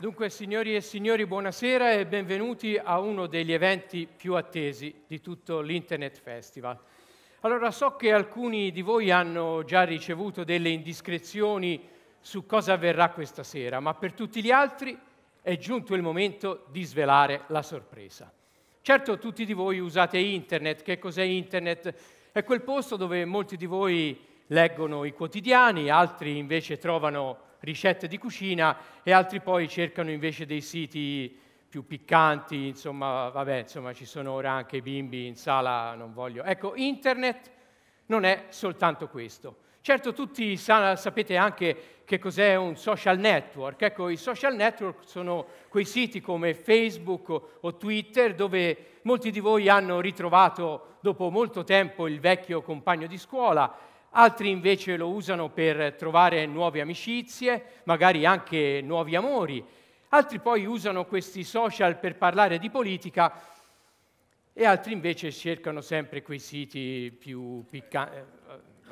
Dunque, signori e signori, buonasera e benvenuti a uno degli eventi più attesi di tutto l'Internet Festival. Allora, so che alcuni di voi hanno già ricevuto delle indiscrezioni su cosa avverrà questa sera, ma per tutti gli altri è giunto il momento di svelare la sorpresa. Certo, tutti di voi usate Internet. Che cos'è Internet? È quel posto dove molti di voi leggono i quotidiani, altri invece trovano ricette di cucina e altri poi cercano invece dei siti più piccanti, insomma, vabbè, insomma, ci sono ora anche i bimbi in sala, non voglio. Ecco, internet non è soltanto questo. Certo, tutti sa, sapete anche che cos'è un social network. Ecco, i social network sono quei siti come Facebook o, o Twitter dove molti di voi hanno ritrovato dopo molto tempo il vecchio compagno di scuola altri invece lo usano per trovare nuove amicizie, magari anche nuovi amori, altri poi usano questi social per parlare di politica e altri invece cercano sempre quei siti più piccanti. Eh,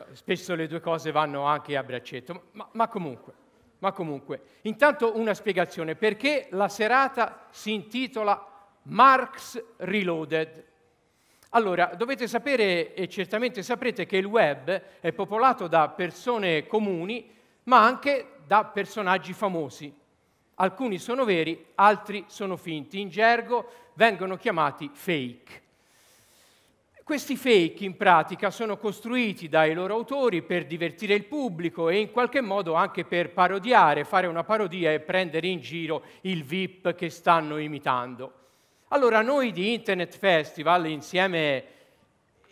eh, spesso le due cose vanno anche a braccetto, ma, ma, comunque, ma comunque. Intanto una spiegazione, perché la serata si intitola Marx Reloaded? Allora, dovete sapere e certamente saprete che il web è popolato da persone comuni, ma anche da personaggi famosi. Alcuni sono veri, altri sono finti. In gergo vengono chiamati fake. Questi fake in pratica sono costruiti dai loro autori per divertire il pubblico e in qualche modo anche per parodiare, fare una parodia e prendere in giro il VIP che stanno imitando. Allora noi di Internet Festival, insieme,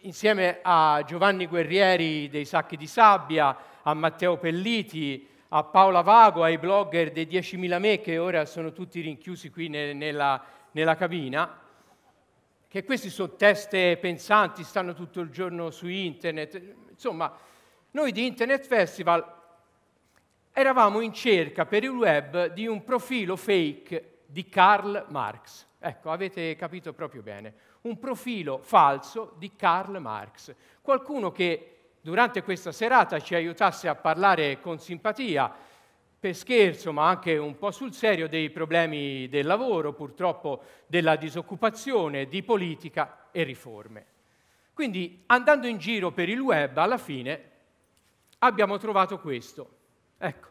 insieme a Giovanni Guerrieri dei Sacchi di Sabbia, a Matteo Pelliti, a Paola Vago, ai blogger dei 10.000 me che ora sono tutti rinchiusi qui ne, nella, nella cabina, che questi sono teste pensanti, stanno tutto il giorno su internet. Insomma, noi di Internet Festival eravamo in cerca per il web di un profilo fake di Karl Marx. Ecco, avete capito proprio bene. Un profilo falso di Karl Marx. Qualcuno che durante questa serata ci aiutasse a parlare con simpatia, per scherzo, ma anche un po' sul serio, dei problemi del lavoro, purtroppo della disoccupazione, di politica e riforme. Quindi, andando in giro per il web, alla fine abbiamo trovato questo. Ecco,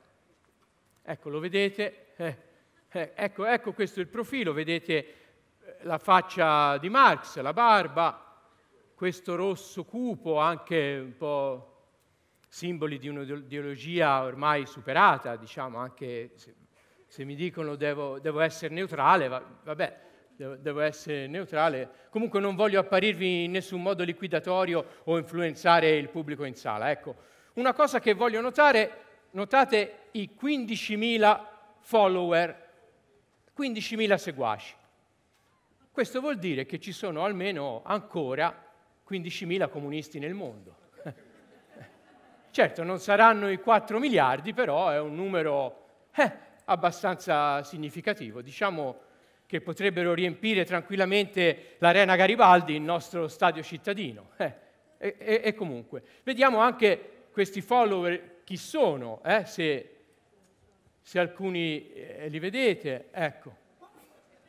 ecco lo vedete? Eh, eh ecco, ecco questo è il profilo, vedete la faccia di Marx, la barba, questo rosso cupo, anche un po' simboli di un'ideologia ormai superata, diciamo, anche se, se mi dicono devo, devo essere neutrale, va, vabbè, devo, devo essere neutrale. Comunque non voglio apparirvi in nessun modo liquidatorio o influenzare il pubblico in sala. Ecco, una cosa che voglio notare, notate i 15.000 follower, 15.000 seguaci. Questo vuol dire che ci sono almeno ancora 15.000 comunisti nel mondo. certo, non saranno i 4 miliardi, però è un numero eh, abbastanza significativo. Diciamo che potrebbero riempire tranquillamente l'Arena Garibaldi, il nostro stadio cittadino. Eh, e, e, comunque, vediamo anche questi follower chi sono, eh, se, se, alcuni eh, li vedete. Ecco.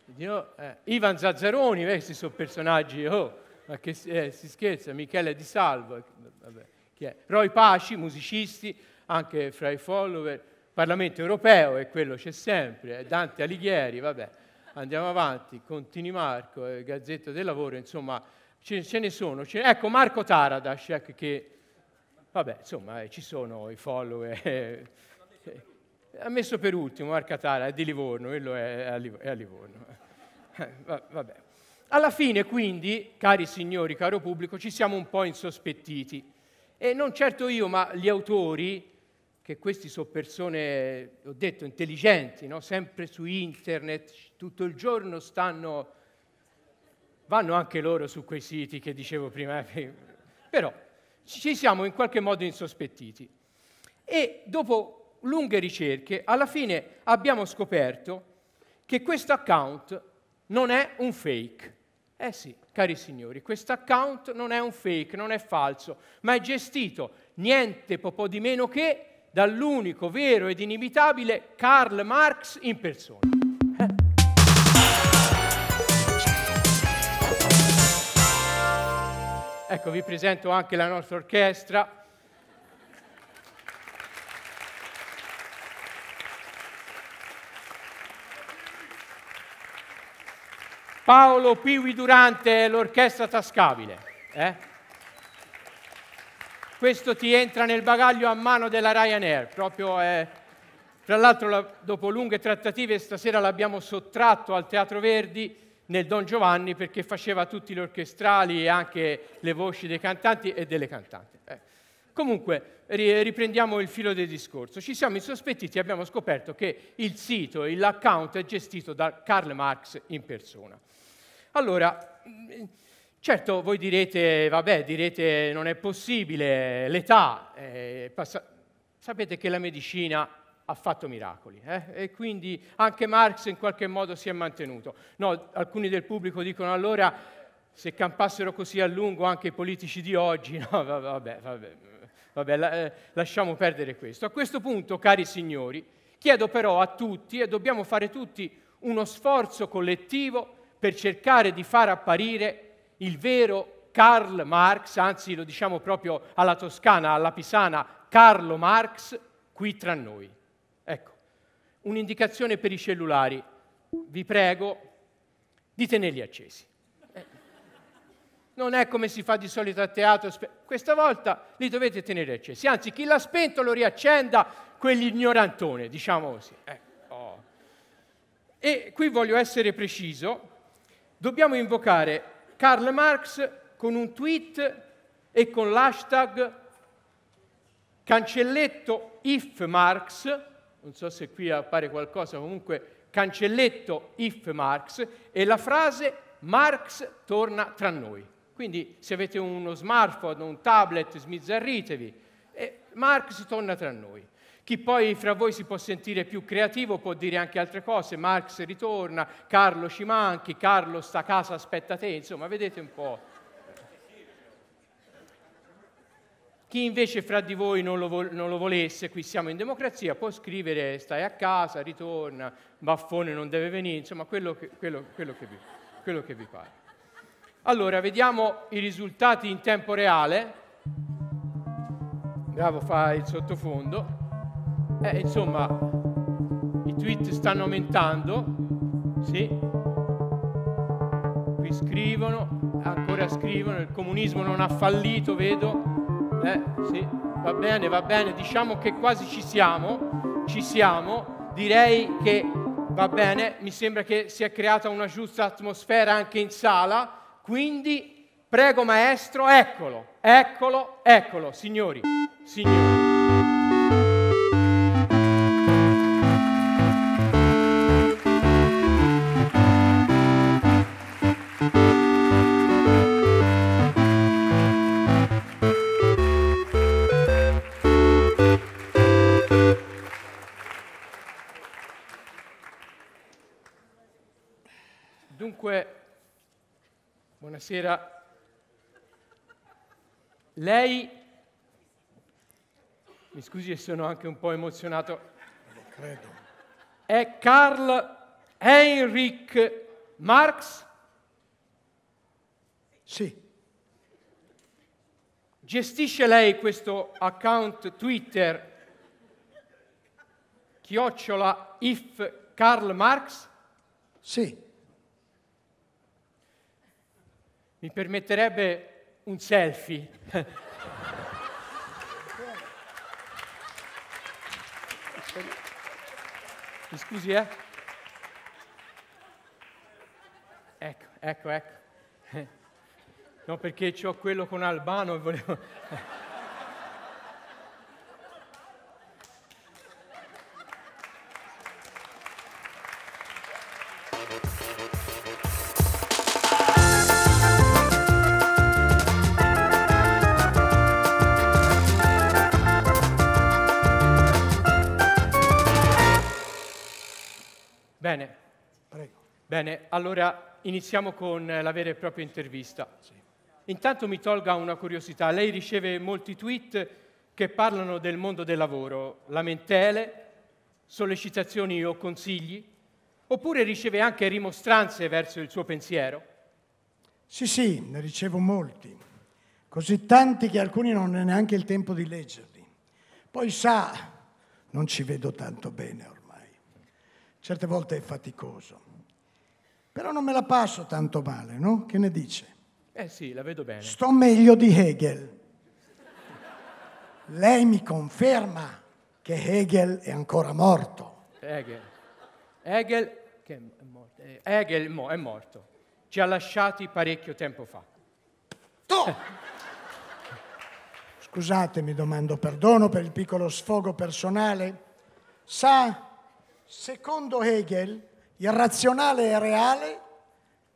Dio, oh, eh, Ivan Zazzaroni, questi sono personaggi, oh, ma che eh, si scherza, Michele Di Salvo, eh, vabbè, chi è? Roy Paci, musicisti, anche fra i follower, Parlamento europeo, e quello c'è sempre, eh, Dante Alighieri, vabbè, andiamo avanti, Contini Marco, eh, Gazzetta del Lavoro, insomma, ce, ce ne sono. Ce, ecco, Marco Taradash, ecco, che, vabbè, insomma, eh, ci sono i follower ha messo per ultimo Arcatara, è di Livorno, quello è a, è a Livorno. Vabbè. Alla fine, quindi, cari signori, caro pubblico, ci siamo un po' insospettiti. E non certo io, ma gli autori, che questi sono persone, ho detto, intelligenti, no? sempre su internet, tutto il giorno stanno... Vanno anche loro su quei siti che dicevo prima, eh, però ci siamo in qualche modo insospettiti. E dopo lunghe ricerche, alla fine abbiamo scoperto che questo account non è un fake. Eh sì, cari signori, questo account non è un fake, non è falso, ma è gestito niente po' di meno che dall'unico vero ed inimitabile Karl Marx in persona. Eh. Ecco, vi presento anche la nostra orchestra. Paolo Piwi Durante e l'orchestra tascabile. Eh? Questo ti entra nel bagaglio a mano della Ryanair, proprio, eh, tra l'altro la, dopo lunghe trattative stasera l'abbiamo sottratto al Teatro Verdi nel Don Giovanni perché faceva tutti gli orchestrali e anche le voci dei cantanti e delle cantanti. Eh. Comunque, riprendiamo il filo del discorso. Ci siamo insospettiti e abbiamo scoperto che il sito l'account è gestito da Karl Marx in persona. Allora, certo voi direte, vabbè, direte non è possibile, l'età, è eh, passa... sapete che la medicina ha fatto miracoli eh? e quindi anche Marx in qualche modo si è mantenuto. No, alcuni del pubblico dicono allora se campassero così a lungo anche i politici di oggi, no, vabbè, vabbè, Vabbè, la, eh, lasciamo perdere questo. A questo punto, cari signori, chiedo però a tutti, e dobbiamo fare tutti uno sforzo collettivo per cercare di far apparire il vero Karl Marx, anzi lo diciamo proprio alla Toscana, alla Pisana, Carlo Marx, qui tra noi. Ecco, un'indicazione per i cellulari. Vi prego di tenerli accesi. Non è come si fa di solito a teatro, questa volta li dovete tenere accesi. Anzi, chi l'ha spento lo riaccenda, quell'ignorantone, diciamo così. Eh, oh. E qui voglio essere preciso, dobbiamo invocare Karl Marx con un tweet e con l'hashtag cancelletto if Marx, non so se qui appare qualcosa, comunque cancelletto if Marx e la frase Marx torna tra noi. Quindi se avete uno smartphone un tablet smizzarritevi. E Marx torna tra noi. Chi poi fra voi si può sentire più creativo può dire anche altre cose, Marx ritorna, Carlo ci manchi, Carlo sta a casa, aspetta te, insomma, vedete un po'. Chi invece fra di voi non lo, vol- non lo volesse, qui siamo in democrazia, può scrivere stai a casa, ritorna, Baffone non deve venire, insomma, quello che, quello, quello che, vi, quello che vi pare. Allora, vediamo i risultati in tempo reale. Bravo, fa il sottofondo. Eh, insomma, i tweet stanno aumentando. Sì. Qui scrivono, ancora scrivono, il comunismo non ha fallito, vedo. Eh, sì, va bene, va bene, diciamo che quasi ci siamo, ci siamo. Direi che va bene, mi sembra che si è creata una giusta atmosfera anche in sala quindi prego maestro, eccolo, eccolo, eccolo, signori, signori. Buonasera. Lei, mi scusi se sono anche un po' emozionato, credo. è Karl Heinrich Marx? Sì. Gestisce lei questo account Twitter chiocciola if Karl Marx? Sì. Mi permetterebbe un selfie? Mi scusi, eh? Ecco, ecco, ecco. No, perché ho quello con Albano e volevo... Allora iniziamo con la vera e propria intervista. Sì. Intanto mi tolga una curiosità, lei riceve molti tweet che parlano del mondo del lavoro, lamentele, sollecitazioni o consigli, oppure riceve anche rimostranze verso il suo pensiero? Sì, sì, ne ricevo molti, così tanti che alcuni non ho neanche il tempo di leggerli. Poi sa, non ci vedo tanto bene ormai, certe volte è faticoso però non me la passo tanto male, no? Che ne dice? Eh sì, la vedo bene. Sto meglio di Hegel. Lei mi conferma che Hegel è ancora morto. Hegel. Hegel, che è, morto. Eh, Hegel mo, è morto. Ci ha lasciati parecchio tempo fa. Tu! Scusatemi, domando perdono per il piccolo sfogo personale. Sa, secondo Hegel, il razionale è reale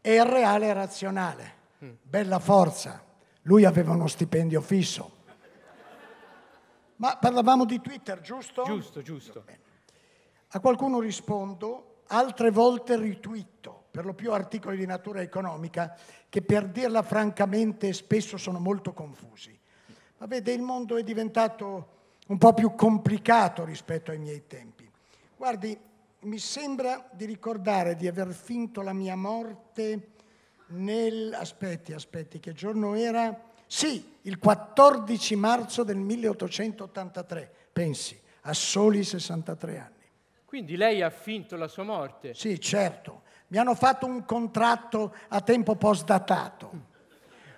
e il reale è razionale. Mm. Bella forza. Lui aveva uno stipendio fisso. Ma parlavamo di Twitter, giusto? Giusto, giusto. A qualcuno rispondo, altre volte ritwitto, per lo più articoli di natura economica, che per dirla francamente spesso sono molto confusi. Ma vede, il mondo è diventato un po' più complicato rispetto ai miei tempi. Guardi, mi sembra di ricordare di aver finto la mia morte nel... aspetti, aspetti, che giorno era? Sì, il 14 marzo del 1883, pensi, a soli 63 anni. Quindi lei ha finto la sua morte? Sì, certo. Mi hanno fatto un contratto a tempo postdatato.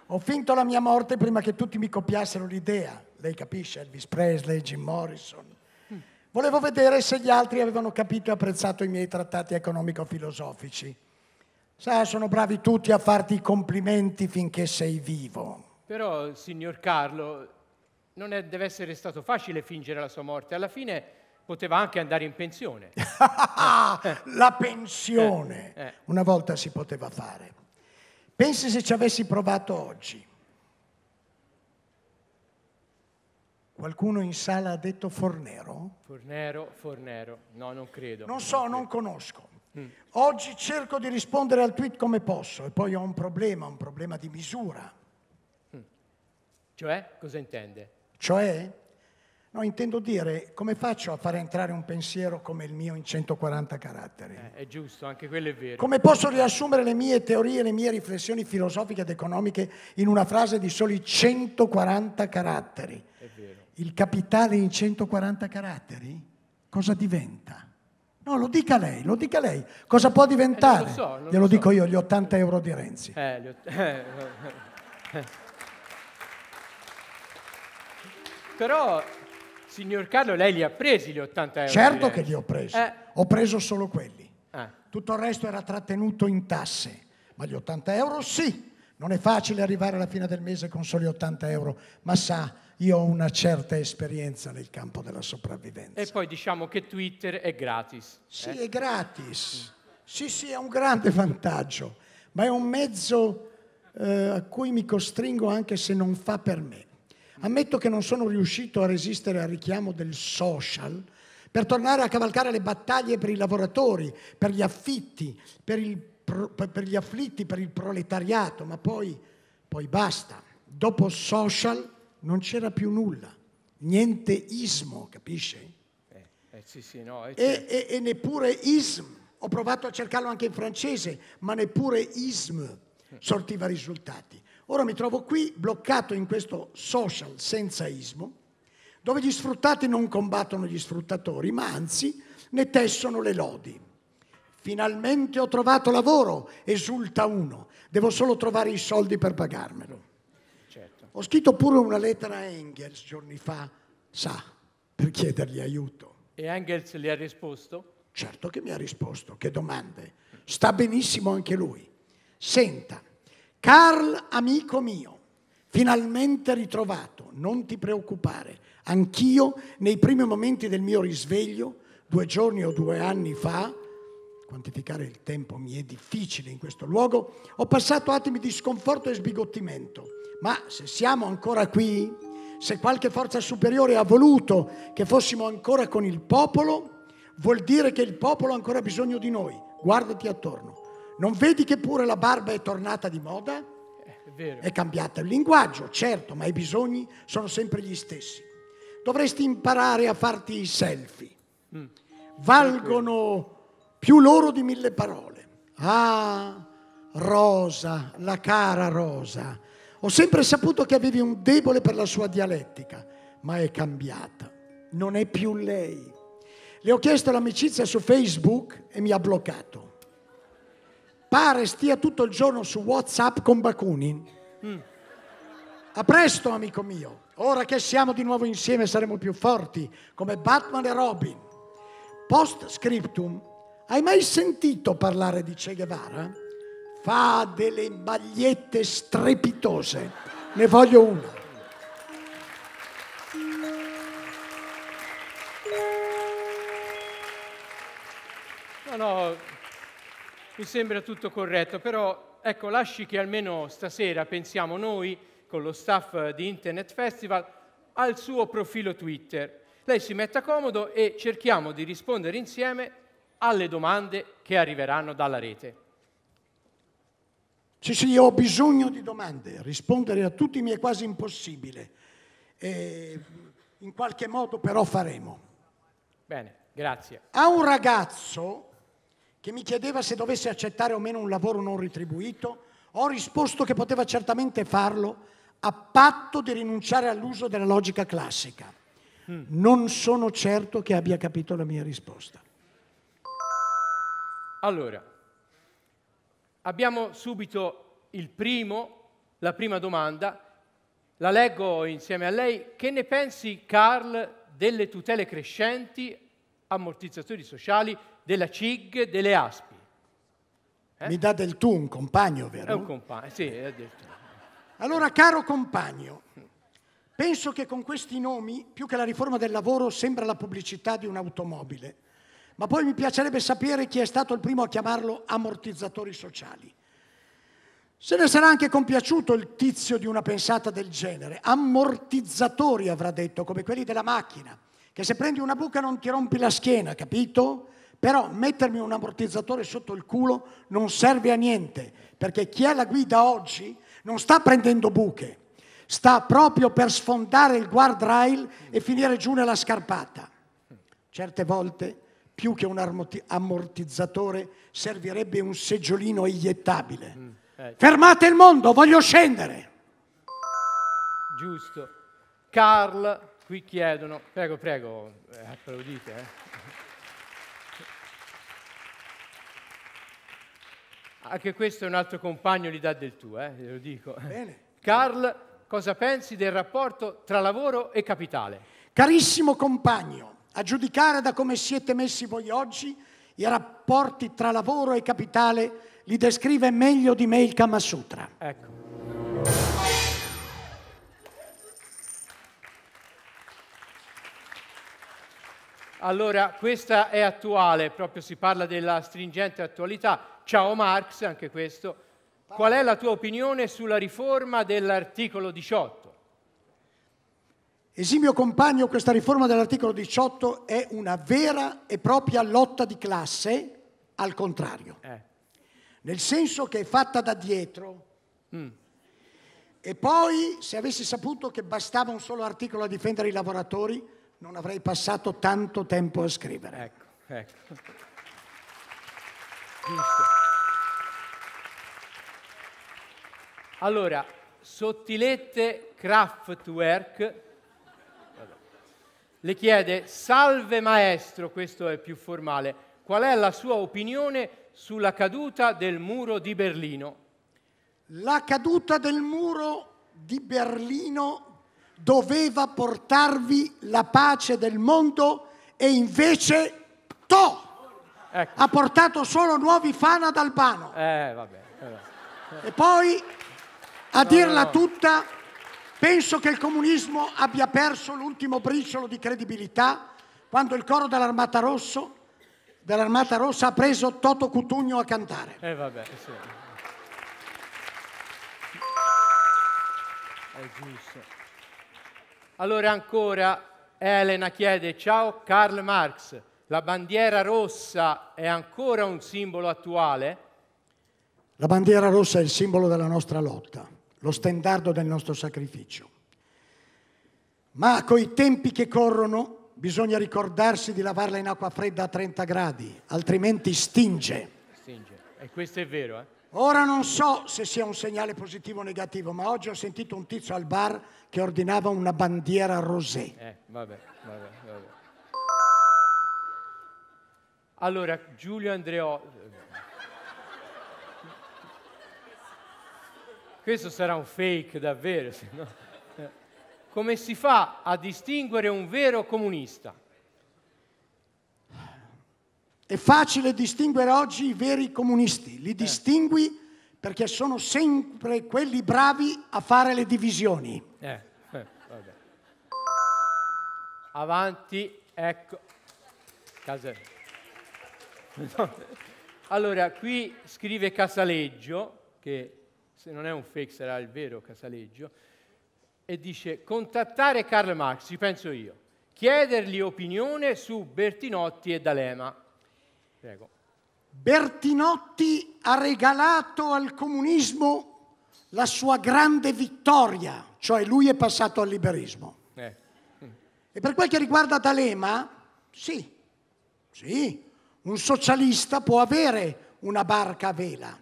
Ho finto la mia morte prima che tutti mi copiassero l'idea. Lei capisce, Elvis Presley, Jim Morrison, Volevo vedere se gli altri avevano capito e apprezzato i miei trattati economico-filosofici. Sa, sono bravi tutti a farti i complimenti finché sei vivo. Però, signor Carlo, non è, deve essere stato facile fingere la sua morte. Alla fine poteva anche andare in pensione. la pensione! Eh, eh. Una volta si poteva fare. Pensi se ci avessi provato oggi. Qualcuno in sala ha detto Fornero? Fornero, Fornero, no, non credo. Non so, non conosco. Mm. Oggi cerco di rispondere al tweet come posso e poi ho un problema, un problema di misura. Mm. Cioè, cosa intende? Cioè? No, intendo dire come faccio a fare entrare un pensiero come il mio in 140 caratteri. Eh, è giusto, anche quello è vero. Come posso riassumere le mie teorie, le mie riflessioni filosofiche ed economiche in una frase di soli 140 caratteri? il capitale in 140 caratteri, cosa diventa? No, lo dica lei, lo dica lei. Cosa può diventare? Eh, lo so, Glielo so. dico io, gli 80 euro di Renzi. Eh, gli... Eh, eh. Però, signor Carlo, lei li ha presi gli 80 euro? Certo che li ho presi. Eh. Ho preso solo quelli. Ah. Tutto il resto era trattenuto in tasse. Ma gli 80 euro sì. Non è facile arrivare alla fine del mese con soli 80 euro, ma sa, io ho una certa esperienza nel campo della sopravvivenza. E poi diciamo che Twitter è gratis. Sì, eh? è gratis. Sì, sì, è un grande vantaggio, ma è un mezzo eh, a cui mi costringo anche se non fa per me. Ammetto che non sono riuscito a resistere al richiamo del social per tornare a cavalcare le battaglie per i lavoratori, per gli affitti, per, pro, per gli afflitti, per il proletariato, ma poi, poi basta. Dopo social non c'era più nulla, niente ismo, capisce? Eh, eh, sì, sì, no, eh, e, certo. e, e, neppure ism, ho provato a cercarlo anche in francese, ma neppure ism sortiva risultati. Ora mi trovo qui bloccato in questo social senza ismo, dove gli sfruttati non combattono gli sfruttatori, ma anzi ne tessono le lodi. Finalmente ho trovato lavoro, esulta uno, devo solo trovare i soldi per pagarmelo. Ho scritto pure una lettera a Engels giorni fa, sa, per chiedergli aiuto. E Engels le ha risposto? Certo che mi ha risposto, che domande. Sta benissimo anche lui. Senta, Carl, amico mio, finalmente ritrovato, non ti preoccupare. Anch'io, nei primi momenti del mio risveglio, due giorni o due anni fa, quantificare il tempo mi è difficile in questo luogo, ho passato attimi di sconforto e sbigottimento ma se siamo ancora qui, se qualche forza superiore ha voluto che fossimo ancora con il popolo, vuol dire che il popolo ha ancora bisogno di noi. Guardati attorno. Non vedi che pure la barba è tornata di moda? Eh, è, è cambiato il linguaggio, certo, ma i bisogni sono sempre gli stessi. Dovresti imparare a farti i selfie. Mm. Valgono più loro di mille parole. Ah, Rosa, la cara Rosa ho sempre saputo che avevi un debole per la sua dialettica, ma è cambiata. Non è più lei. Le ho chiesto l'amicizia su Facebook e mi ha bloccato. Pare stia tutto il giorno su WhatsApp con Bakunin. Mm. A presto, amico mio. Ora che siamo di nuovo insieme saremo più forti, come Batman e Robin. Post scriptum, hai mai sentito parlare di Che Guevara? fa delle magliette strepitose. Ne voglio una. No, no, mi sembra tutto corretto, però ecco, lasci che almeno stasera pensiamo noi, con lo staff di Internet Festival, al suo profilo Twitter. Lei si metta comodo e cerchiamo di rispondere insieme alle domande che arriveranno dalla rete. Sì, sì, ho bisogno di domande, rispondere a tutti mi è quasi impossibile. E in qualche modo però faremo. Bene, grazie. A un ragazzo che mi chiedeva se dovesse accettare o meno un lavoro non retribuito, ho risposto che poteva certamente farlo a patto di rinunciare all'uso della logica classica. Mm. Non sono certo che abbia capito la mia risposta. Allora, Abbiamo subito il primo, la prima domanda, la leggo insieme a lei. Che ne pensi, Carl, delle tutele crescenti, ammortizzatori sociali, della CIG, delle ASPI? Eh? Mi dà del tu un compagno, vero? È un compagno, sì, è del tu. Allora, caro compagno, penso che con questi nomi, più che la riforma del lavoro, sembra la pubblicità di un'automobile. Ma poi mi piacerebbe sapere chi è stato il primo a chiamarlo ammortizzatori sociali. Se ne sarà anche compiaciuto il tizio di una pensata del genere. Ammortizzatori avrà detto, come quelli della macchina, che se prendi una buca non ti rompi la schiena, capito? Però mettermi un ammortizzatore sotto il culo non serve a niente, perché chi è la guida oggi non sta prendendo buche, sta proprio per sfondare il guardrail e finire giù nella scarpata. Certe volte più che un ammortizzatore servirebbe un seggiolino iniettabile. Mm, eh. Fermate il mondo, voglio scendere. Giusto. Carl, qui chiedono, prego, prego, eh, applaudite. Eh. Anche questo è un altro compagno di dà del tuo, eh, lo dico. Bene. Carl, cosa pensi del rapporto tra lavoro e capitale? Carissimo compagno, a giudicare da come siete messi voi oggi, i rapporti tra lavoro e capitale li descrive meglio di me il Kama Sutra. Ecco. Allora, questa è attuale, proprio si parla della stringente attualità. Ciao Marx, anche questo. Qual è la tua opinione sulla riforma dell'articolo 18? Esimio compagno, questa riforma dell'articolo 18 è una vera e propria lotta di classe al contrario, eh. nel senso che è fatta da dietro. Mm. E poi, se avessi saputo che bastava un solo articolo a difendere i lavoratori, non avrei passato tanto tempo a scrivere. Ecco, ecco. Allora, sottilette Kraftwerk le chiede, salve maestro, questo è più formale, qual è la sua opinione sulla caduta del muro di Berlino? La caduta del muro di Berlino doveva portarvi la pace del mondo e invece to! Ecco. Ha portato solo nuovi fan ad Albano. Eh, vabbè, vabbè. E poi, a no, dirla no. tutta, Penso che il comunismo abbia perso l'ultimo briciolo di credibilità quando il coro dell'Armata, Rosso, dell'Armata Rossa ha preso Toto Cutugno a cantare. Eh vabbè, sì. È giusto. Allora ancora Elena chiede, ciao Karl Marx, la bandiera rossa è ancora un simbolo attuale? La bandiera rossa è il simbolo della nostra lotta lo stendardo del nostro sacrificio. Ma coi tempi che corrono bisogna ricordarsi di lavarla in acqua fredda a 30 gradi, altrimenti stinge. Stinge, e questo è vero. Eh? Ora non so se sia un segnale positivo o negativo, ma oggi ho sentito un tizio al bar che ordinava una bandiera rosé. Eh, vabbè, vabbè, vabbè. Allora, Giulio Andreò, questo sarà un fake davvero, no? come si fa a distinguere un vero comunista? È facile distinguere oggi i veri comunisti, li eh. distingui eh. perché sono sempre quelli bravi a fare le divisioni. Eh, eh, Avanti, ecco. Allora, qui scrive Casaleggio che se non è un fake sarà il vero Casaleggio, e dice contattare Karl Marx, ci penso io, chiedergli opinione su Bertinotti e D'Alema. Prego. Bertinotti ha regalato al comunismo la sua grande vittoria, cioè lui è passato al liberismo. Eh. E per quel che riguarda D'Alema, sì, sì, un socialista può avere una barca a vela,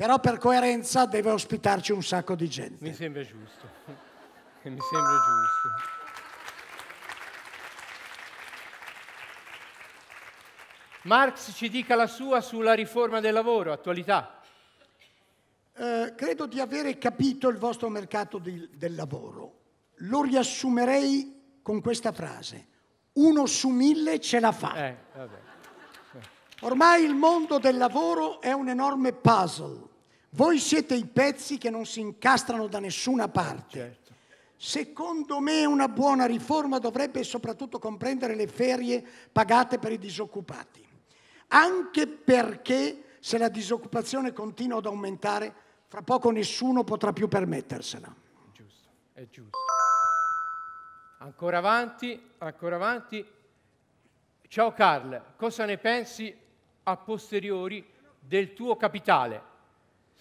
però per coerenza deve ospitarci un sacco di gente. Mi sembra giusto. Mi sembra giusto. Marx ci dica la sua sulla riforma del lavoro, attualità. Eh, credo di avere capito il vostro mercato di, del lavoro. Lo riassumerei con questa frase. Uno su mille ce la fa. Eh, Ormai il mondo del lavoro è un enorme puzzle voi siete i pezzi che non si incastrano da nessuna parte. Certo. Secondo me una buona riforma dovrebbe soprattutto comprendere le ferie pagate per i disoccupati, anche perché se la disoccupazione continua ad aumentare, fra poco nessuno potrà più permettersela. Giusto, è giusto. Ancora avanti, ancora avanti. Ciao Carl, cosa ne pensi a posteriori del tuo capitale?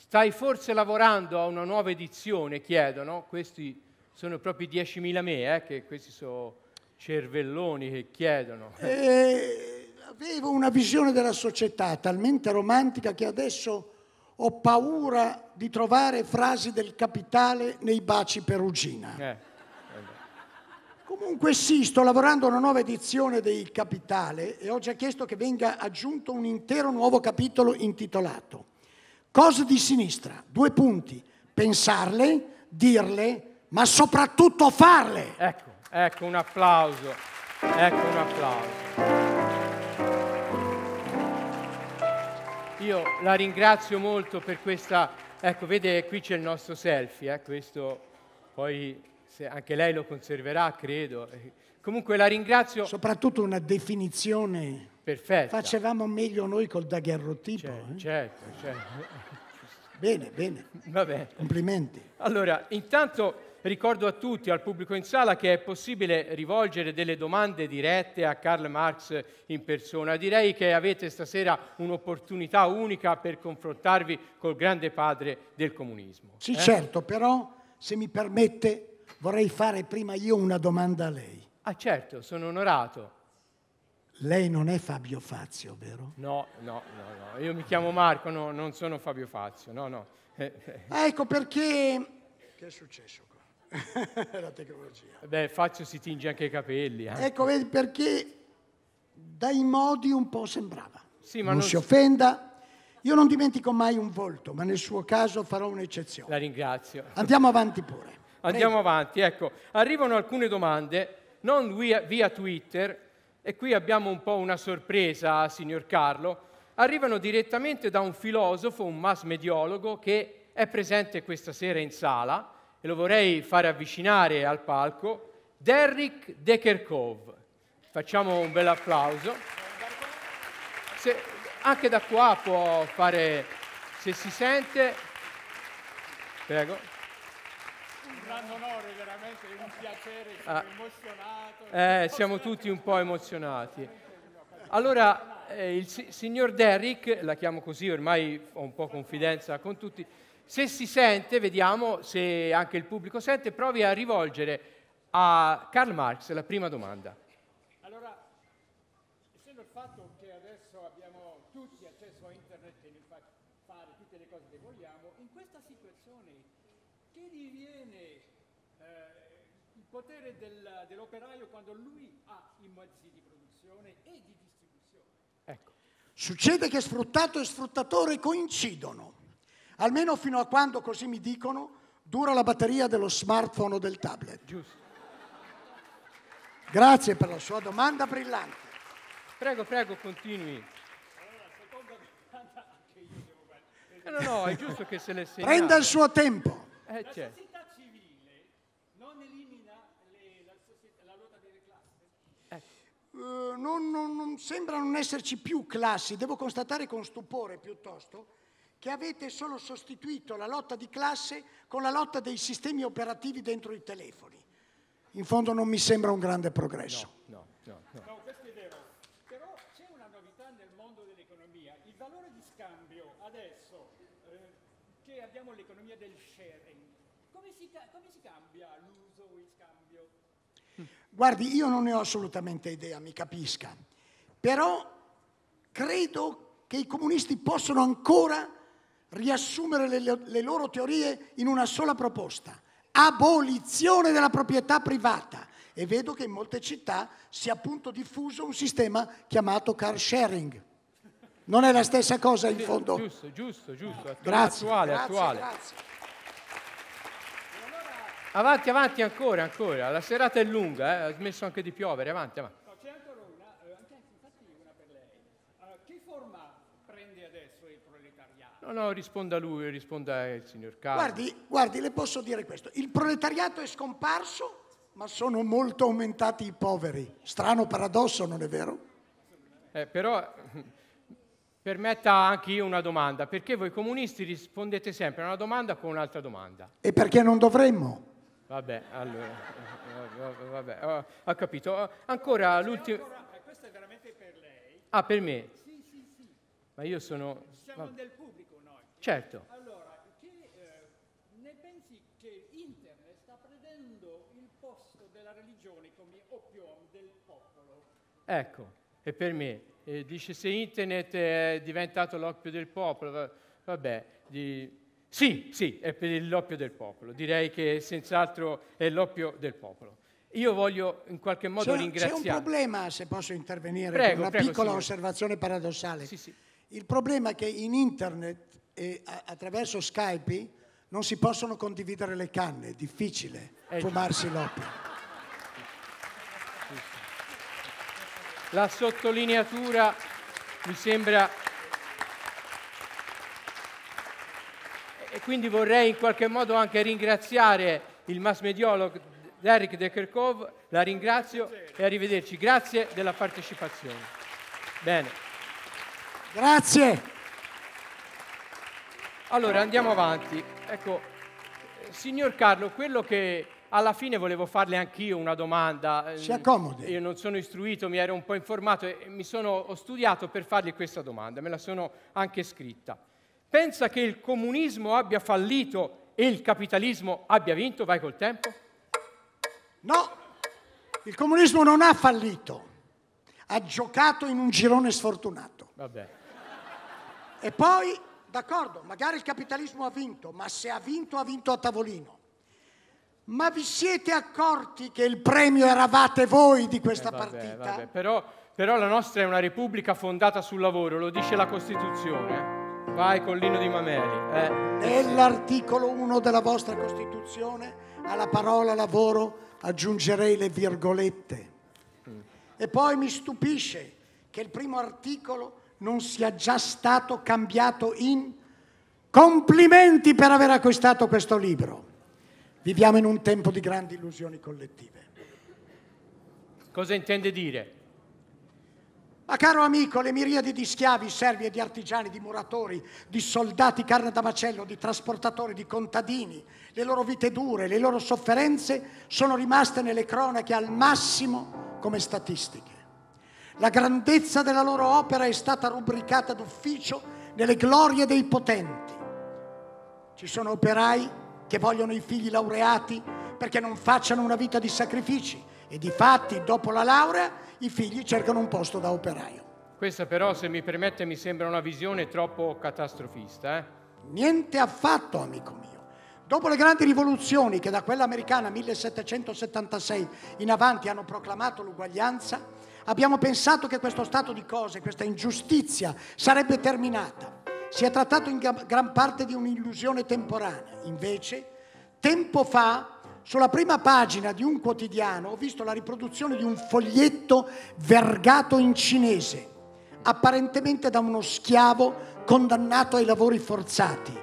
Stai forse lavorando a una nuova edizione? Chiedono. Questi sono proprio 10.000 me, eh, che questi sono cervelloni che chiedono. Eh, avevo una visione della società talmente romantica che adesso ho paura di trovare frasi del capitale nei baci perugina. Eh. Comunque sì, sto lavorando a una nuova edizione dei Capitale e ho già chiesto che venga aggiunto un intero nuovo capitolo intitolato Cose di sinistra, due punti, pensarle, dirle, ma soprattutto farle. Ecco, ecco un applauso, ecco un applauso. Io la ringrazio molto per questa, ecco, vede qui c'è il nostro selfie, eh? questo poi anche lei lo conserverà, credo, eh, Comunque la ringrazio. Soprattutto una definizione. Perfetta. Facevamo meglio noi col daguerrotipo. Certo, cioè, eh? certo, cioè. Bene, bene. bene. Complimenti. Allora, intanto ricordo a tutti, al pubblico in sala, che è possibile rivolgere delle domande dirette a Karl Marx in persona. Direi che avete stasera un'opportunità unica per confrontarvi col grande padre del comunismo. Sì, eh? certo, però se mi permette vorrei fare prima io una domanda a lei. Ah certo, sono onorato. Lei non è Fabio Fazio, vero? No, no, no, no. io mi chiamo Marco, no, non sono Fabio Fazio, no, no. ecco perché... Che è successo qua? La tecnologia. Beh, Fazio si tinge anche i capelli. Anche. Eh. Ecco, perché dai modi un po' sembrava. Sì, ma non, non si offenda, io non dimentico mai un volto, ma nel suo caso farò un'eccezione. La ringrazio. Andiamo avanti pure. Andiamo Prego. avanti, ecco. Arrivano alcune domande non via, via Twitter, e qui abbiamo un po' una sorpresa, signor Carlo, arrivano direttamente da un filosofo, un mass mediologo, che è presente questa sera in sala, e lo vorrei fare avvicinare al palco, Derrick Dekerkov. Facciamo un bel applauso. Se, anche da qua può fare, se si sente, prego grande onore, veramente un piacere, sono ah. emozionato. Eh, siamo tutti un po' emozionati. Allora, eh, il si signor Derrick, la chiamo così, ormai ho un po' confidenza con tutti, se si sente, vediamo se anche il pubblico sente, provi a rivolgere a Karl Marx la prima domanda. che diviene eh, il potere del, dell'operaio quando lui ha i mezzi di produzione e di distribuzione. Ecco. Succede che sfruttato e sfruttatore coincidono, almeno fino a quando, così mi dicono, dura la batteria dello smartphone o del tablet. Giusto. Grazie per la sua domanda brillante. Prego, prego, continui. Allora, domanda, eh, no, no, è giusto che se ne segna. Prenda il suo tempo. Eh, la certo. società civile non elimina le, la, società, la lotta delle classi? Ecco. Uh, non, non, non, sembra non esserci più classi, devo constatare con stupore piuttosto che avete solo sostituito la lotta di classe con la lotta dei sistemi operativi dentro i telefoni. In fondo non mi sembra un grande progresso. No, no, no, no. no questo è vero, però c'è una novità nel mondo dell'economia, il valore di scambio adesso eh, che abbiamo l'economia del sharing come si cambia l'uso o il scambio? Guardi, io non ne ho assolutamente idea, mi capisca, però credo che i comunisti possano ancora riassumere le, le loro teorie in una sola proposta, abolizione della proprietà privata e vedo che in molte città si è appunto diffuso un sistema chiamato car sharing. Non è la stessa cosa in fondo? Giusto, giusto, giusto. grazie, attuale. Grazie, attuale. Grazie. Avanti, avanti, ancora, ancora. La serata è lunga, eh? ha smesso anche di piovere. Avanti, avanti. No, c'è ancora una, anche, infatti una eh, per lei. Uh, che forma prende adesso il proletariato? No, no, risponda lui, risponda il signor Carlo. Guardi, guardi, le posso dire questo. Il proletariato è scomparso, ma sono molto aumentati i poveri. Strano paradosso, non è vero? Eh, però... Permetta anche io una domanda, perché voi comunisti rispondete sempre a una domanda con un'altra domanda? E perché non dovremmo? Vabbè, allora, eh, vabbè, oh, ho capito. Oh, ancora l'ultimo... Questo è veramente per lei. Ah, per me? Sì, sì, sì. Ma io sono... Siamo vabbè. del pubblico noi. Certo. Allora, che, eh, ne pensi che Internet sta prendendo il posto della religione come opium del popolo? Ecco, e per me. Eh, dice se Internet è diventato l'oppio del popolo, vabbè, di sì, sì, è per l'oppio del popolo, direi che senz'altro è l'oppio del popolo. Io voglio in qualche modo c'è, ringraziare. C'è un problema, se posso intervenire, prego, una prego, piccola signor. osservazione paradossale. Sì, sì. Il problema è che in internet, e attraverso Skype, non si possono condividere le canne, è difficile eh, fumarsi giusto. l'oppio. La sottolineatura mi sembra quindi vorrei in qualche modo anche ringraziare il mass mediologo Derek De Kerkov, la ringrazio e arrivederci. Grazie della partecipazione. Bene. Grazie. Allora andiamo avanti. Ecco, signor Carlo, quello che alla fine volevo farle anch'io una domanda. Si accomodi. Io non sono istruito, mi ero un po' informato e mi sono, ho studiato per fargli questa domanda, me la sono anche scritta pensa che il comunismo abbia fallito e il capitalismo abbia vinto? Vai col tempo? No, il comunismo non ha fallito, ha giocato in un girone sfortunato. Vabbè. E poi, d'accordo, magari il capitalismo ha vinto, ma se ha vinto, ha vinto a tavolino. Ma vi siete accorti che il premio eravate voi di questa eh, vabbè, partita? Vabbè. Però, però la nostra è una repubblica fondata sul lavoro, lo dice la Costituzione. Eh. Vai con l'inno di Mameli. Eh. Nell'articolo 1 della vostra Costituzione alla parola lavoro aggiungerei le virgolette. E poi mi stupisce che il primo articolo non sia già stato cambiato in complimenti per aver acquistato questo libro. Viviamo in un tempo di grandi illusioni collettive. Cosa intende dire? Ma caro amico, le miriadi di schiavi, servi e di artigiani, di muratori, di soldati carne da macello, di trasportatori, di contadini, le loro vite dure, le loro sofferenze sono rimaste nelle cronache al massimo come statistiche. La grandezza della loro opera è stata rubricata d'ufficio nelle glorie dei potenti. Ci sono operai che vogliono i figli laureati perché non facciano una vita di sacrifici, e di fatti, dopo la laurea, i figli cercano un posto da operaio. Questa però, se mi permette, mi sembra una visione troppo catastrofista. Eh? Niente affatto, amico mio. Dopo le grandi rivoluzioni che da quella americana 1776 in avanti hanno proclamato l'uguaglianza, abbiamo pensato che questo stato di cose, questa ingiustizia sarebbe terminata. Si è trattato in gran parte di un'illusione temporanea. Invece, tempo fa sulla prima pagina di un quotidiano ho visto la riproduzione di un foglietto vergato in cinese, apparentemente da uno schiavo condannato ai lavori forzati.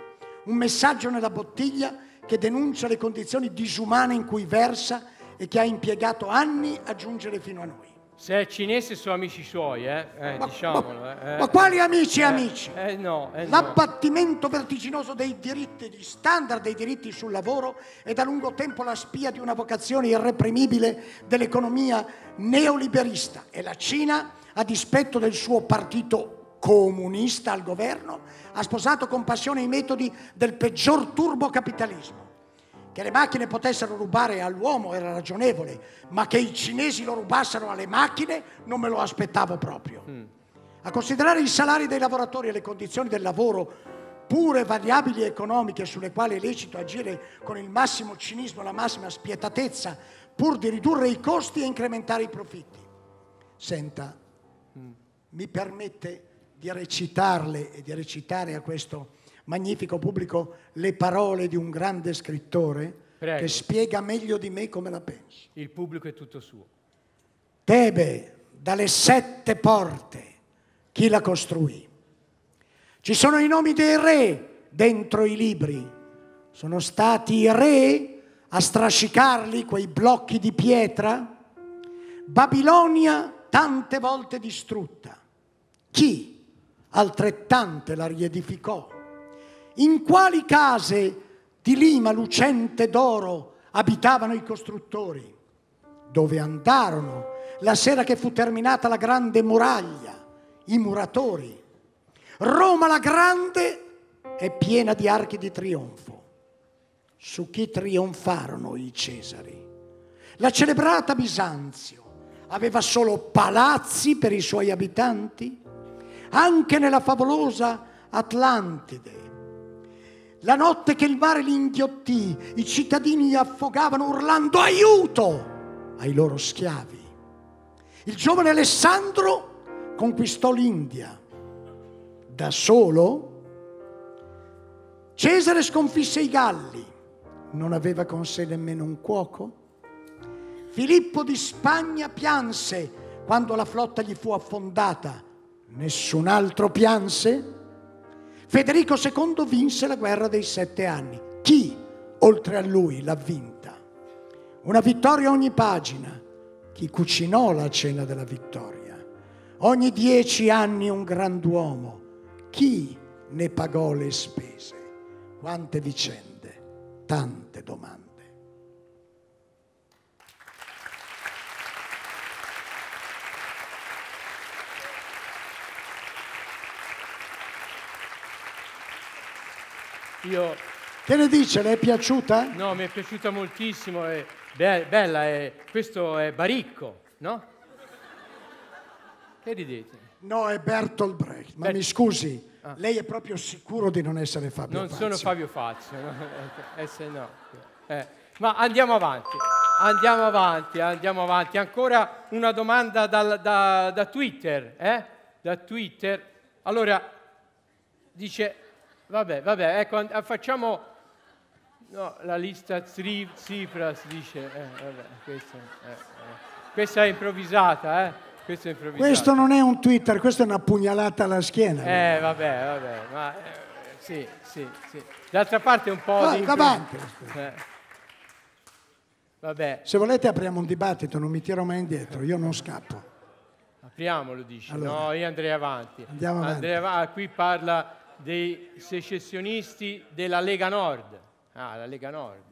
Un messaggio nella bottiglia che denuncia le condizioni disumane in cui versa e che ha impiegato anni a giungere fino a noi. Se è cinese sono amici suoi, eh? eh ma, diciamolo. Ma, eh, ma quali amici, eh, amici? Eh, eh, no, L'abbattimento no. vertiginoso dei diritti, di standard dei diritti sul lavoro è da lungo tempo la spia di una vocazione irreprimibile dell'economia neoliberista e la Cina, a dispetto del suo partito comunista al governo, ha sposato con passione i metodi del peggior turbocapitalismo che le macchine potessero rubare all'uomo era ragionevole, ma che i cinesi lo rubassero alle macchine non me lo aspettavo proprio. Mm. A considerare i salari dei lavoratori e le condizioni del lavoro, pure variabili economiche sulle quali è lecito agire con il massimo cinismo e la massima spietatezza, pur di ridurre i costi e incrementare i profitti. Senta, mm. mi permette di recitarle e di recitare a questo magnifico pubblico le parole di un grande scrittore Prego. che spiega meglio di me come la penso. Il pubblico è tutto suo. Tebe, dalle sette porte, chi la costruì? Ci sono i nomi dei re dentro i libri. Sono stati i re a strascicarli quei blocchi di pietra. Babilonia tante volte distrutta. Chi altrettante la riedificò? in quali case di lima lucente d'oro abitavano i costruttori, dove andarono la sera che fu terminata la grande muraglia, i muratori. Roma la grande è piena di archi di trionfo. Su chi trionfarono i Cesari? La celebrata Bisanzio aveva solo palazzi per i suoi abitanti? Anche nella favolosa Atlantide la notte che il mare li inghiottì, i cittadini affogavano urlando aiuto ai loro schiavi. Il giovane Alessandro conquistò l'India. Da solo Cesare sconfisse i Galli. Non aveva con sé nemmeno un cuoco. Filippo di Spagna pianse quando la flotta gli fu affondata. Nessun altro pianse? Federico II vinse la guerra dei sette anni. Chi oltre a lui l'ha vinta? Una vittoria ogni pagina. Chi cucinò la cena della vittoria? Ogni dieci anni un grand'uomo. Chi ne pagò le spese? Quante vicende, tante domande. Io... Che ne dice? Le è piaciuta? No, mi è piaciuta moltissimo, è be- bella, è... questo è Baricco, no? Che ridete? No, è Bertolt Brecht, ma Bert... mi scusi, ah. lei è proprio sicuro di non essere Fabio non Fazio? Non sono Fabio Fazio, no? Eh, eh, se no. Eh. Ma andiamo avanti, andiamo avanti, andiamo avanti. Ancora una domanda da, da, da Twitter, eh? Da Twitter. Allora, dice Vabbè, vabbè, ecco, ah, facciamo no, la lista tri, Tsipras dice, eh, vabbè, questa, eh, eh. questa, è improvvisata, eh? Questa è improvvisata. Questo non è un Twitter, questa è una pugnalata alla schiena. Eh, vabbè, vabbè, ma eh, sì, sì, sì. D'altra parte un po'... Va, ah, davanti. Eh. Vabbè. Se volete apriamo un dibattito, non mi tiro mai indietro, io non scappo. Apriamolo, dici. Allora, no, io andrei avanti. Andiamo avanti. Andrei av- ah, qui parla dei secessionisti della Lega Nord. Ah, la Lega Nord.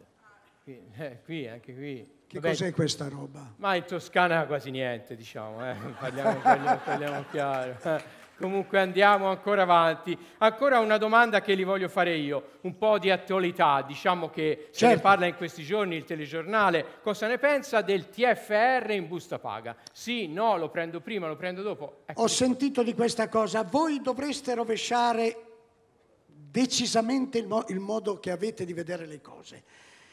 Qui, eh, qui anche qui. Che Vabbè, cos'è questa roba? Ma in Toscana quasi niente, diciamo, eh. parliamo, parliamo, parliamo chiaro. Eh. Comunque andiamo ancora avanti. Ancora una domanda che li voglio fare io, un po' di attualità, diciamo che certo. se ne certo. parla in questi giorni il telegiornale. Cosa ne pensa del TFR in busta paga? Sì, no, lo prendo prima, lo prendo dopo. Ecco. Ho sentito di questa cosa. Voi dovreste rovesciare decisamente il, mo- il modo che avete di vedere le cose.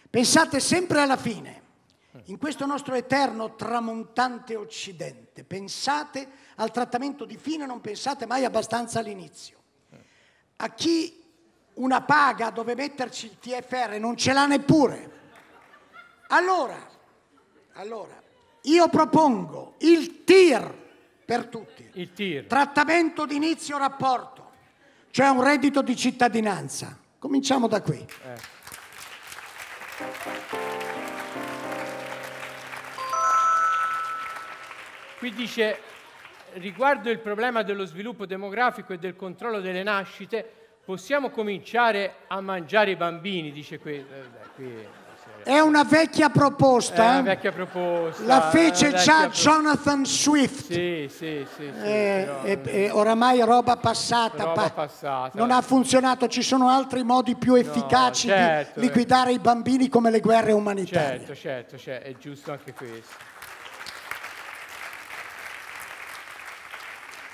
Pensate sempre alla fine. In questo nostro eterno tramontante occidente, pensate al trattamento di fine, non pensate mai abbastanza all'inizio. A chi una paga dove metterci il TFR non ce l'ha neppure. Allora, allora io propongo il TIR per tutti. Il TIR. Trattamento d'inizio rapporto cioè un reddito di cittadinanza. Cominciamo da qui. Eh. Qui dice, riguardo il problema dello sviluppo demografico e del controllo delle nascite, possiamo cominciare a mangiare i bambini, dice eh, qui. Eh, qui. È una vecchia proposta. Una eh? vecchia proposta la fece già Jonathan Swift. Sì, sì, sì. sì eh, no, eh, eh, eh, oramai roba passata. Roba passata. Non ha funzionato. Ci sono altri modi più efficaci no, certo, di liquidare i bambini come le guerre umanitarie. Certo, certo, certo. È giusto anche questo.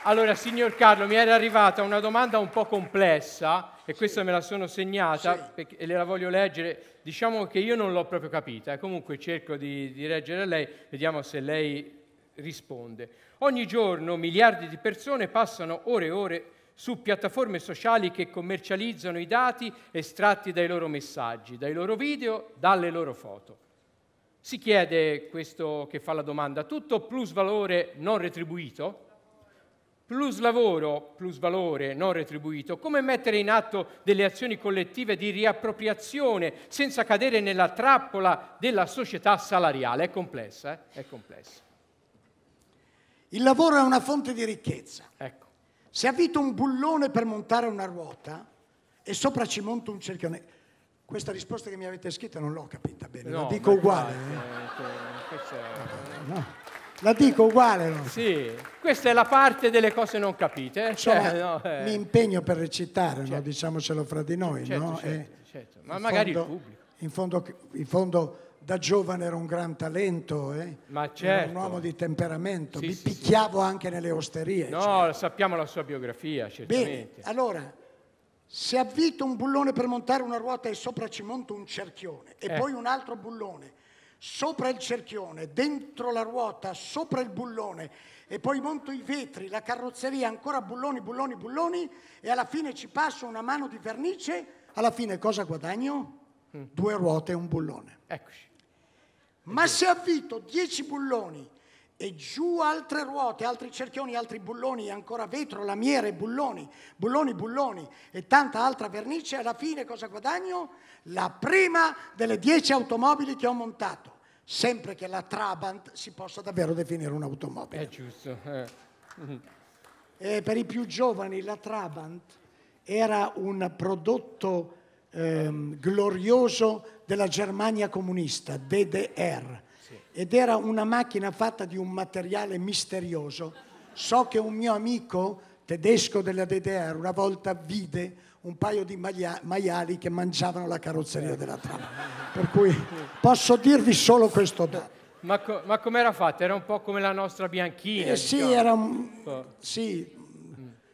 Allora, signor Carlo, mi era arrivata una domanda un po' complessa e questa sì. me la sono segnata sì. e la voglio leggere. Diciamo che io non l'ho proprio capita, eh. comunque cerco di, di leggere a lei, vediamo se lei risponde. Ogni giorno miliardi di persone passano ore e ore su piattaforme sociali che commercializzano i dati estratti dai loro messaggi, dai loro video, dalle loro foto. Si chiede questo che fa la domanda, tutto plus valore non retribuito? Plus lavoro, plus valore non retribuito, come mettere in atto delle azioni collettive di riappropriazione senza cadere nella trappola della società salariale? È complessa, eh? è complessa. Il lavoro è una fonte di ricchezza. Ecco. Se avvito un bullone per montare una ruota e sopra ci monto un cerchionetto, questa risposta che mi avete scritta non l'ho capita bene, no, la dico uguale. Eh? eh ah, no, è, no. La dico uguale. No? Sì, questa è la parte delle cose non capite. Cioè, no, eh. Mi impegno per recitare, certo. no? diciamocelo fra di noi. Certo, certo, eh, certo. Ma magari fondo, il pubblico. In fondo, in fondo, da giovane era un gran talento, eh? un certo. uomo di temperamento, sì, mi sì, picchiavo sì. anche nelle osterie. No, cioè. sappiamo la sua biografia, certamente. Bene, allora, se avvito un bullone per montare una ruota e sopra ci monto un cerchione e eh. poi un altro bullone sopra il cerchione, dentro la ruota, sopra il bullone e poi monto i vetri, la carrozzeria, ancora bulloni, bulloni, bulloni e alla fine ci passo una mano di vernice, alla fine cosa guadagno? Mm. Due ruote e un bullone. Eccoci. Ma se avvito 10 bulloni e giù altre ruote, altri cerchioni, altri bulloni, ancora vetro, lamiere, bulloni, bulloni, bulloni e tanta altra vernice, alla fine cosa guadagno? La prima delle dieci automobili che ho montato, sempre che la Trabant si possa davvero definire un'automobile. È giusto. Eh. E per i più giovani la Trabant era un prodotto ehm, glorioso della Germania comunista, DDR ed era una macchina fatta di un materiale misterioso. So che un mio amico tedesco della DDR una volta vide un paio di maiali che mangiavano la carrozzeria della tram. Per cui posso dirvi solo questo dato. Ma, co- ma com'era fatta? Era un po' come la nostra bianchina. Eh, sì, diciamo. era un, sì,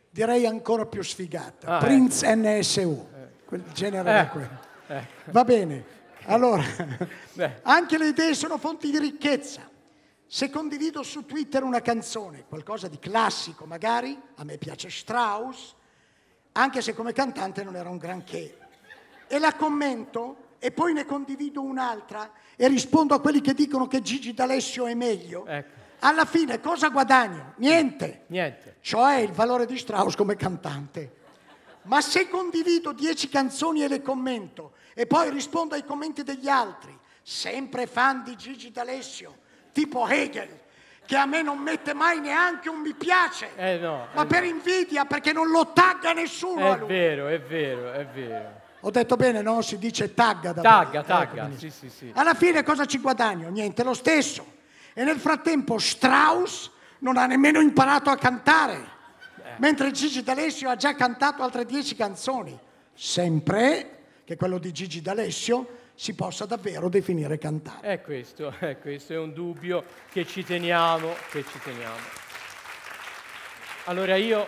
direi ancora più sfigata. Ah, Prince ecco. NSU, quel genere eh, quello. Ecco. Va bene. Allora, anche le idee sono fonti di ricchezza. Se condivido su Twitter una canzone, qualcosa di classico magari, a me piace Strauss, anche se come cantante non era un granché, e la commento e poi ne condivido un'altra e rispondo a quelli che dicono che Gigi D'Alessio è meglio, ecco. alla fine cosa guadagno? Niente. Niente. Cioè il valore di Strauss come cantante. Ma se condivido dieci canzoni e le commento e poi rispondo ai commenti degli altri, sempre fan di Gigi D'Alessio, tipo Hegel, che a me non mette mai neanche un mi piace, eh no, eh, ma per vero. invidia perché non lo tagga nessuno. È vero, è vero, è vero. Ho detto bene, no? Si dice tagga da Tagga, me. tagga, ecco, sì, sì, sì. Alla fine cosa ci guadagno? Niente, lo stesso. E nel frattempo Strauss non ha nemmeno imparato a cantare. Eh. Mentre Gigi D'Alessio ha già cantato altre dieci canzoni. Sempre che quello di Gigi D'Alessio si possa davvero definire cantante. È questo, è questo, è un dubbio che ci teniamo, che ci teniamo. Allora io,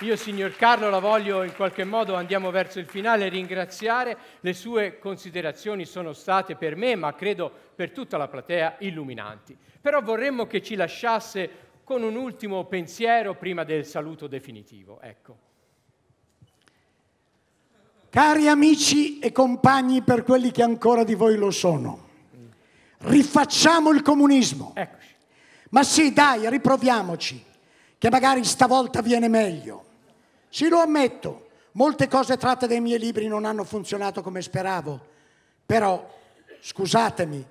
io, signor Carlo, la voglio in qualche modo, andiamo verso il finale, ringraziare. Le sue considerazioni sono state per me, ma credo per tutta la platea, illuminanti. Però vorremmo che ci lasciasse con un ultimo pensiero prima del saluto definitivo. Ecco. Cari amici e compagni per quelli che ancora di voi lo sono, rifacciamo il comunismo. Eccoci. Ma sì, dai, riproviamoci, che magari stavolta viene meglio. Sì, lo ammetto, molte cose tratte dai miei libri non hanno funzionato come speravo, però, scusatemi,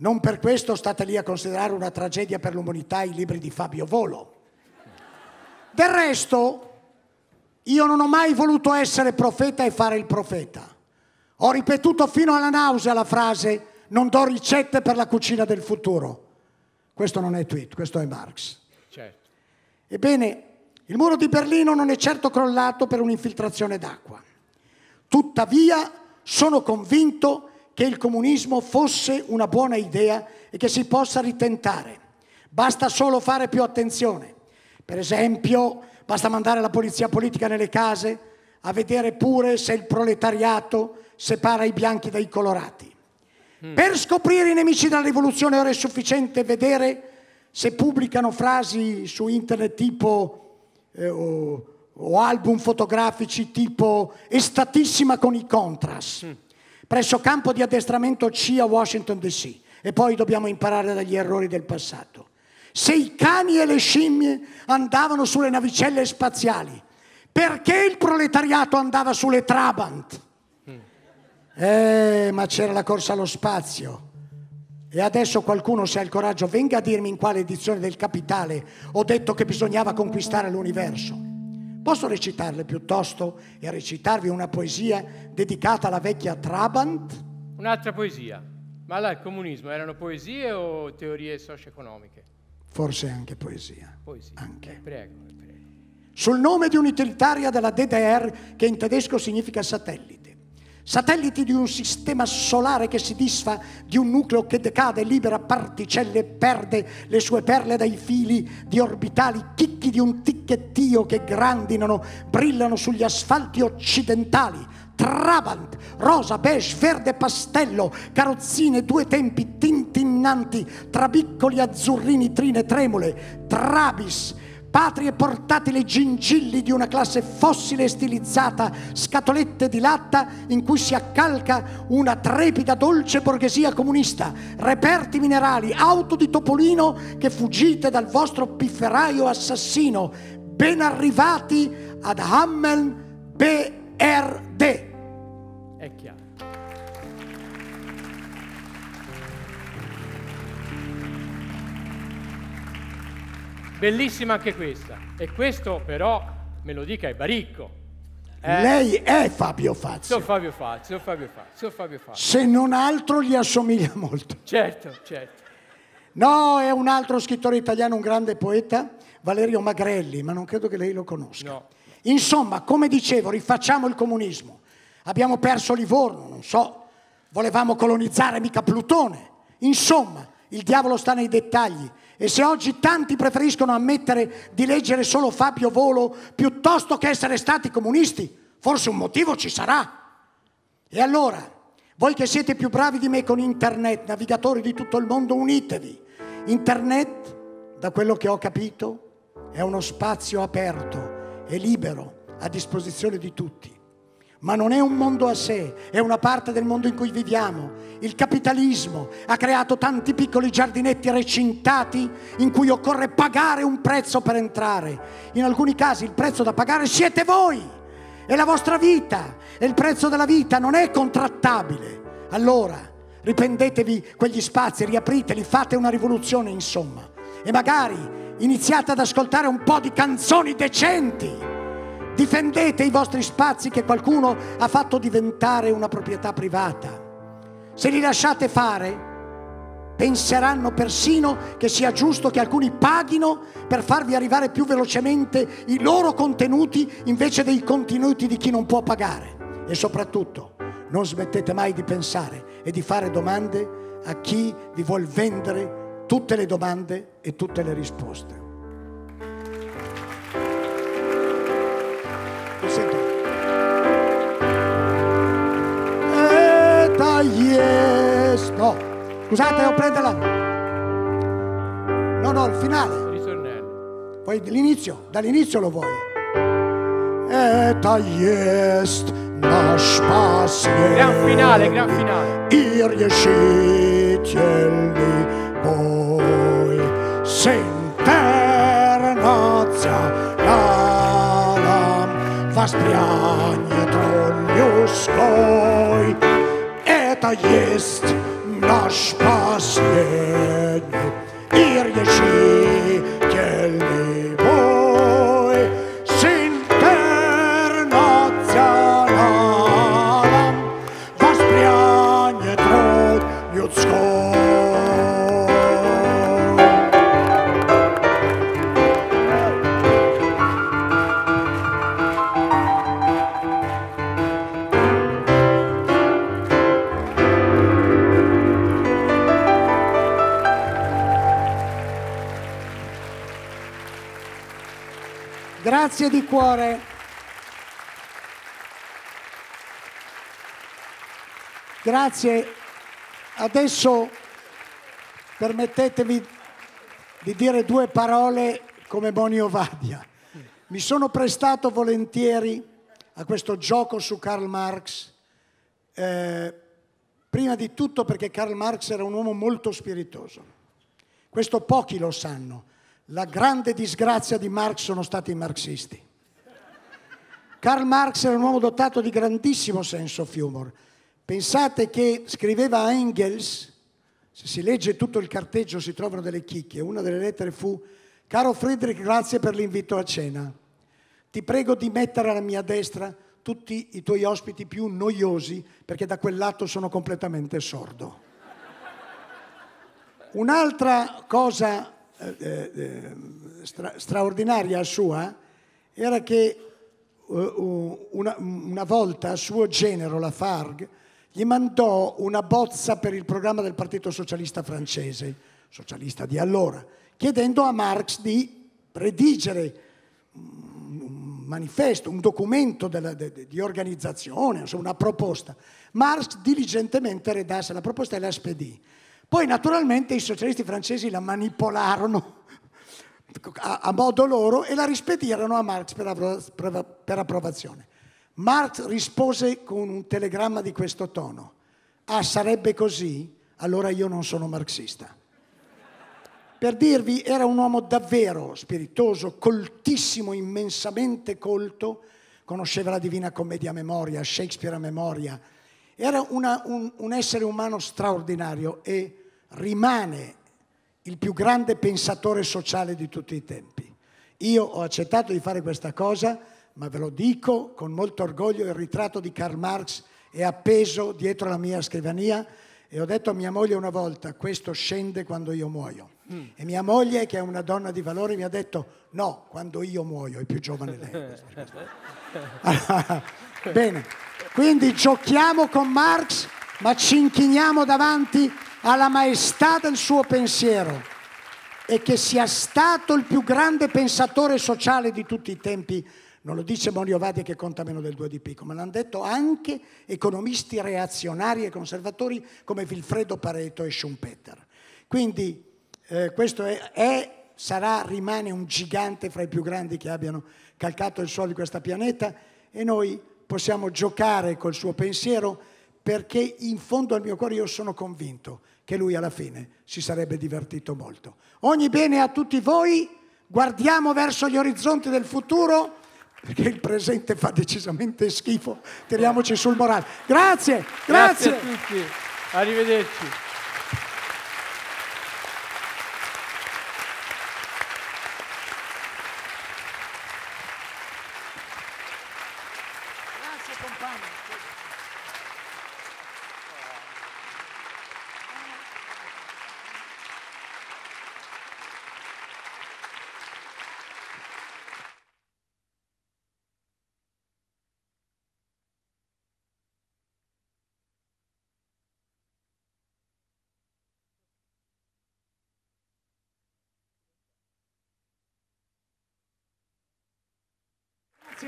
non per questo state lì a considerare una tragedia per l'umanità i libri di Fabio Volo. Del resto, io non ho mai voluto essere profeta e fare il profeta. Ho ripetuto fino alla nausea la frase non do ricette per la cucina del futuro. Questo non è tweet, questo è Marx. Certo. Ebbene, il muro di Berlino non è certo crollato per un'infiltrazione d'acqua. Tuttavia, sono convinto che che il comunismo fosse una buona idea e che si possa ritentare. Basta solo fare più attenzione. Per esempio, basta mandare la polizia politica nelle case a vedere pure se il proletariato separa i bianchi dai colorati. Mm. Per scoprire i nemici della rivoluzione ora è sufficiente vedere se pubblicano frasi su internet tipo eh, o, o, album fotografici tipo estatissima con i contras. Mm presso campo di addestramento C a Washington DC e poi dobbiamo imparare dagli errori del passato. Se i cani e le scimmie andavano sulle navicelle spaziali, perché il proletariato andava sulle Trabant? Eh, ma c'era la corsa allo spazio. E adesso qualcuno, se ha il coraggio, venga a dirmi in quale edizione del Capitale ho detto che bisognava conquistare l'universo. Posso recitarle piuttosto e recitarvi una poesia dedicata alla vecchia Trabant? Un'altra poesia. Ma là il comunismo erano poesie o teorie socio-economiche? Forse anche poesia. Poesia. Anche. Eh, prego, prego. Sul nome di un'utilitaria della DDR che in tedesco significa satellite satelliti di un sistema solare che si disfa di un nucleo che decade, libera particelle e perde le sue perle dai fili di orbitali, chicchi di un ticchettio che grandinano, brillano sugli asfalti occidentali. Trabant, rosa, beige, verde pastello, carrozzine, due tempi tintinnanti, trabiccoli azzurrini, trine tremule, Trabis, Patrie portatili gingilli di una classe fossile e stilizzata, scatolette di latta in cui si accalca una trepida dolce borghesia comunista, reperti minerali, auto di Topolino che fuggite dal vostro pifferaio assassino, ben arrivati ad Hammel BRD. Bellissima anche questa. E questo però me lo dica è Baricco. Eh, Lei è Fabio Fazio. Sono Fabio Fazio, Fabio Fazio, Fabio Fazio. Se non altro gli assomiglia molto. Certo, certo. No, è un altro scrittore italiano, un grande poeta, Valerio Magrelli, ma non credo che lei lo conosca. No. Insomma, come dicevo, rifacciamo il comunismo. Abbiamo perso Livorno, non so, volevamo colonizzare mica Plutone. Insomma, il diavolo sta nei dettagli e se oggi tanti preferiscono ammettere di leggere solo Fabio Volo piuttosto che essere stati comunisti, forse un motivo ci sarà. E allora, voi che siete più bravi di me con internet, navigatori di tutto il mondo, unitevi. Internet, da quello che ho capito, è uno spazio aperto e libero a disposizione di tutti ma non è un mondo a sé, è una parte del mondo in cui viviamo. Il capitalismo ha creato tanti piccoli giardinetti recintati in cui occorre pagare un prezzo per entrare. In alcuni casi il prezzo da pagare siete voi, è la vostra vita e il prezzo della vita non è contrattabile. Allora riprendetevi quegli spazi, riapriteli, fate una rivoluzione insomma e magari iniziate ad ascoltare un po' di canzoni decenti. Difendete i vostri spazi che qualcuno ha fatto diventare una proprietà privata. Se li lasciate fare, penseranno persino che sia giusto che alcuni paghino per farvi arrivare più velocemente i loro contenuti invece dei contenuti di chi non può pagare. E soprattutto non smettete mai di pensare e di fare domande a chi vi vuol vendere tutte le domande e tutte le risposte. yes. Eh, no, scusate, devo prenderla. No, no, il finale. Ritornello. Poi l'inizio, dall'inizio lo vuoi. Это есть наш спаситель. Gran finale, gran finale. poi. решительный бой с интернационалом воспрянет он люской. jest nasz Pastier. ringrazio di cuore. Grazie. Adesso permettetemi di dire due parole come Monio Vadia. Mi sono prestato volentieri a questo gioco su Karl Marx, eh, prima di tutto perché Karl Marx era un uomo molto spiritoso. Questo pochi lo sanno, la grande disgrazia di Marx sono stati i marxisti. Karl Marx era un uomo dotato di grandissimo senso of humor. Pensate che scriveva a Engels, se si legge tutto il carteggio si trovano delle chicche, una delle lettere fu Caro Friedrich, grazie per l'invito a cena. Ti prego di mettere alla mia destra tutti i tuoi ospiti più noiosi perché da quel lato sono completamente sordo. Un'altra cosa eh, eh, stra straordinaria sua era che eh, una, una, volta suo genero, la Farg, gli mandò una bozza per il programma del Partito Socialista francese, socialista di allora, chiedendo a Marx di predigere un manifesto, un documento della, de, di organizzazione, insomma una proposta. Marx diligentemente redasse la proposta e la spedì. Poi naturalmente i socialisti francesi la manipolarono a, a modo loro e la rispedirono a Marx per, appro- per approvazione. Marx rispose con un telegramma di questo tono. Ah, sarebbe così? Allora io non sono marxista. Per dirvi, era un uomo davvero spiritoso, coltissimo, immensamente colto, conosceva la Divina Commedia a memoria, Shakespeare a memoria, era una, un, un, essere umano straordinario e rimane il più grande pensatore sociale di tutti i tempi. Io ho accettato di fare questa cosa, ma ve lo dico con molto orgoglio, il ritratto di Karl Marx è appeso dietro la mia scrivania e ho detto a mia moglie una volta, questo scende quando io muoio. Mm. E mia moglie, che è una donna di valore, mi ha detto, no, quando io muoio, è più giovane lei. bene, quindi giochiamo con Marx, ma ci inchiniamo davanti alla maestà del suo pensiero e che sia stato il più grande pensatore sociale di tutti i tempi. Non lo dice Monio Vadia che conta meno del 2 di picco, ma l'hanno detto anche economisti reazionari e conservatori come Vilfredo Pareto e Schumpeter. Quindi eh, questo è, è, sarà, rimane un gigante fra i più grandi che abbiano calcato il suolo di questo pianeta e noi possiamo giocare col suo pensiero perché in fondo al mio cuore io sono convinto che lui alla fine si sarebbe divertito molto. Ogni bene a tutti voi, guardiamo verso gli orizzonti del futuro perché il presente fa decisamente schifo, tiriamoci sul morale. Grazie, grazie. grazie a tutti, arrivederci.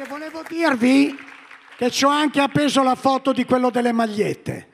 volevo dirvi che ci ho anche appeso la foto di quello delle magliette.